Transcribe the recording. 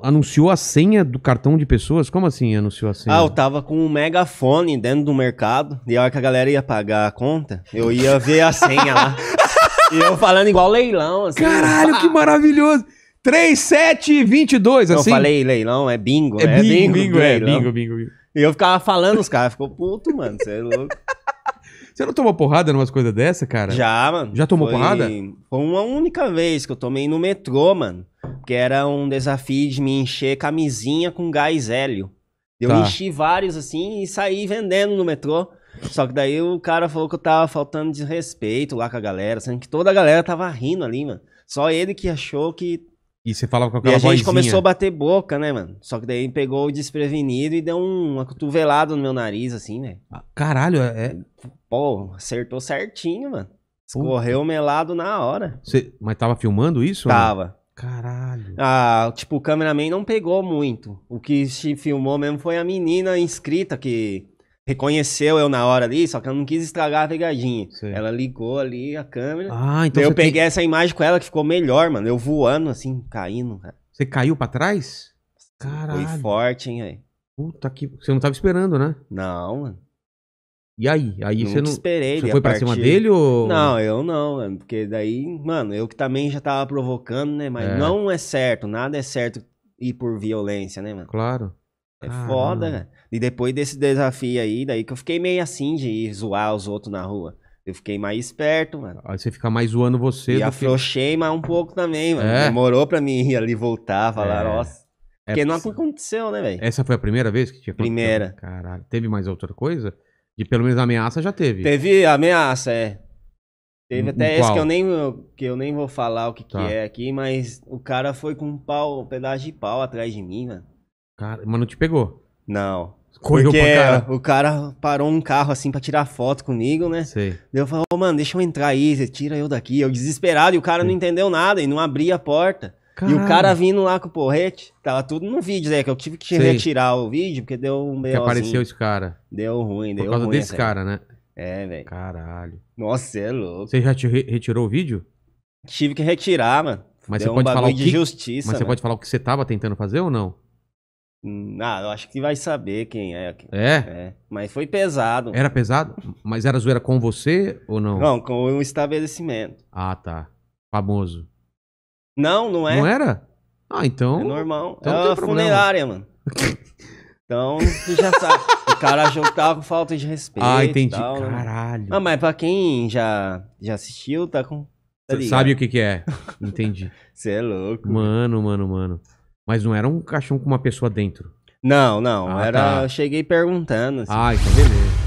Anunciou a senha do cartão de pessoas? Como assim anunciou a senha? Ah, eu tava com um megafone dentro do mercado. E a hora que a galera ia pagar a conta, eu ia ver a senha lá. E eu falando igual leilão, assim. Caralho, que maravilhoso! 3722, assim. Eu falei leilão, é bingo. É, né? é bingo, bingo, bingo é bingo, bingo, bingo. E eu ficava falando, os caras ficou puto, mano, você é louco. Você não tomou porrada em umas coisas dessa, cara? Já, mano. Já tomou foi... porrada? Foi uma única vez que eu tomei no metrô, mano que era um desafio de me encher camisinha com gás hélio. Eu tá. enchi vários assim e saí vendendo no metrô. Só que daí o cara falou que eu tava faltando de respeito lá com a galera, sendo que toda a galera tava rindo ali, mano. Só ele que achou que. E você falava com aquela E a gente vozinha. começou a bater boca, né, mano? Só que daí pegou o desprevenido e deu uma cotovelada no meu nariz, assim, né? Caralho, é, é. Pô, acertou certinho, mano. Escorreu Puta. melado na hora. Cê... Mas tava filmando isso? Tava. Caralho a, ah, ah, tipo, o cameraman não pegou muito. O que se filmou mesmo foi a menina inscrita que reconheceu eu na hora ali, só que eu não quis estragar a pegadinha. Sim. Ela ligou ali a câmera. Ah, então. Eu peguei tem... essa imagem com ela que ficou melhor, mano. Eu voando assim, caindo. Cara. Você caiu pra trás? Caralho. Foi forte, hein, aí. Puta que. Você não tava esperando, né? Não, mano. E aí? Aí não você não. Esperei você foi pra partir... cima dele ou. Não, eu não, mano. Porque daí, mano, eu que também já tava provocando, né? Mas é. não é certo, nada é certo ir por violência, né, mano? Claro. É foda, né? E depois desse desafio aí, daí que eu fiquei meio assim de ir zoar os outros na rua. Eu fiquei mais esperto, mano. Aí você fica mais zoando você. E afrouxei que... mais um pouco também, mano. É. Demorou pra mim ir ali voltar, falar, é. nossa. É porque é, não aconteceu, né, velho? Essa foi a primeira vez que tinha acontecido? Primeira. Caralho. Teve mais outra coisa? De pelo menos ameaça já teve. Teve ameaça, é. Teve até esse que eu, nem, que eu nem vou falar o que, tá. que é aqui, mas o cara foi com um pau, um pedaço de pau atrás de mim, mano. Cara, mas não te pegou? Não. Correu Porque pra cara. o cara parou um carro assim pra tirar foto comigo, né? Sei. Eu falei, ô oh, mano, deixa eu entrar aí, você tira eu daqui. Eu desesperado e o cara Sim. não entendeu nada e não abria a porta. E o cara vindo lá com o porrete, tava tudo no vídeo, é Que eu tive que Sei. retirar o vídeo, porque deu um meio. Que apareceu assim. esse cara. Deu ruim, deu ruim. Por causa ruim, desse cara, né? É, velho. Caralho. Nossa, você é louco. Você já te re retirou o vídeo? Tive que retirar, mano. Mas deu você pode um falar o que... de justiça. Mas você mano. pode falar o que você tava tentando fazer ou não? Hum, ah, eu acho que vai saber quem é. É? é. Mas foi pesado. Era pesado? Mas era zoeira com você ou não? Não, com um estabelecimento. Ah, tá. Famoso. Não, não é. Não era? Ah, então. É normal. Então é uma funerária, mano. então, tu já sabe. o cara juntava com falta de respeito. Ah, entendi. Tal, né? Caralho. Né? Ah, mas pra quem já, já assistiu, tá com. Tá sabe o que que é? Entendi. Você é louco. Mano, mano, mano. Mas não era um caixão com uma pessoa dentro. Não, não. Ah, era. Tá. Eu cheguei perguntando. Assim. Ah, então beleza.